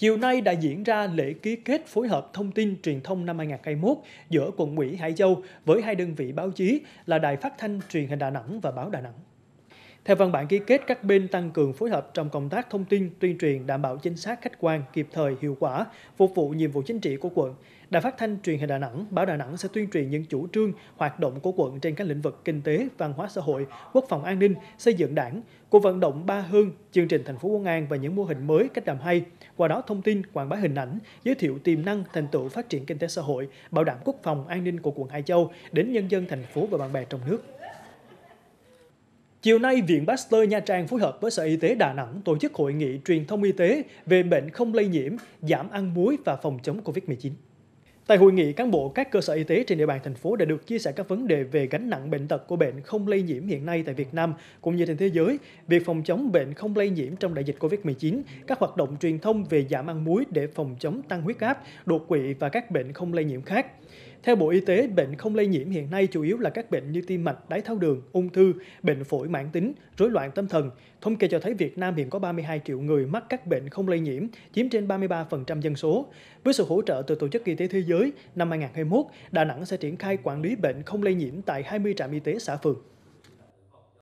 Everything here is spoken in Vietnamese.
Chiều nay đã diễn ra lễ ký kết phối hợp thông tin truyền thông năm 2021 giữa quận ủy Hải Châu với hai đơn vị báo chí là Đài Phát thanh Truyền hình Đà Nẵng và Báo Đà Nẵng. Theo văn bản ký kết, các bên tăng cường phối hợp trong công tác thông tin, tuyên truyền đảm bảo chính xác, khách quan, kịp thời, hiệu quả, phục vụ nhiệm vụ chính trị của quận. Đài Phát thanh Truyền hình Đà Nẵng, báo Đà Nẵng sẽ tuyên truyền những chủ trương, hoạt động của quận trên các lĩnh vực kinh tế, văn hóa xã hội, quốc phòng an ninh, xây dựng đảng, cuộc vận động ba Hương, chương trình thành phố Quân An và những mô hình mới cách làm hay, qua đó thông tin, quảng bá hình ảnh, giới thiệu tiềm năng, thành tựu phát triển kinh tế xã hội, bảo đảm quốc phòng an ninh của quận Hải Châu đến nhân dân thành phố và bạn bè trong nước. Chiều nay, Viện Pasteur Nha Trang phối hợp với Sở Y tế Đà Nẵng tổ chức hội nghị truyền thông y tế về bệnh không lây nhiễm, giảm ăn muối và phòng chống COVID-19. Tại hội nghị, cán bộ các cơ sở y tế trên địa bàn thành phố đã được chia sẻ các vấn đề về gánh nặng bệnh tật của bệnh không lây nhiễm hiện nay tại Việt Nam cũng như trên thế giới, việc phòng chống bệnh không lây nhiễm trong đại dịch COVID-19, các hoạt động truyền thông về giảm ăn muối để phòng chống tăng huyết áp, đột quỵ và các bệnh không lây nhiễm khác. Theo Bộ Y tế, bệnh không lây nhiễm hiện nay chủ yếu là các bệnh như tim mạch, đái tháo đường, ung thư, bệnh phổi mãn tính, rối loạn tâm thần. Thống kê cho thấy Việt Nam hiện có 32 triệu người mắc các bệnh không lây nhiễm, chiếm trên 33% dân số. Với sự hỗ trợ từ Tổ chức Y tế Thế giới, năm 2021, Đà Nẵng sẽ triển khai quản lý bệnh không lây nhiễm tại 20 trạm y tế xã phường.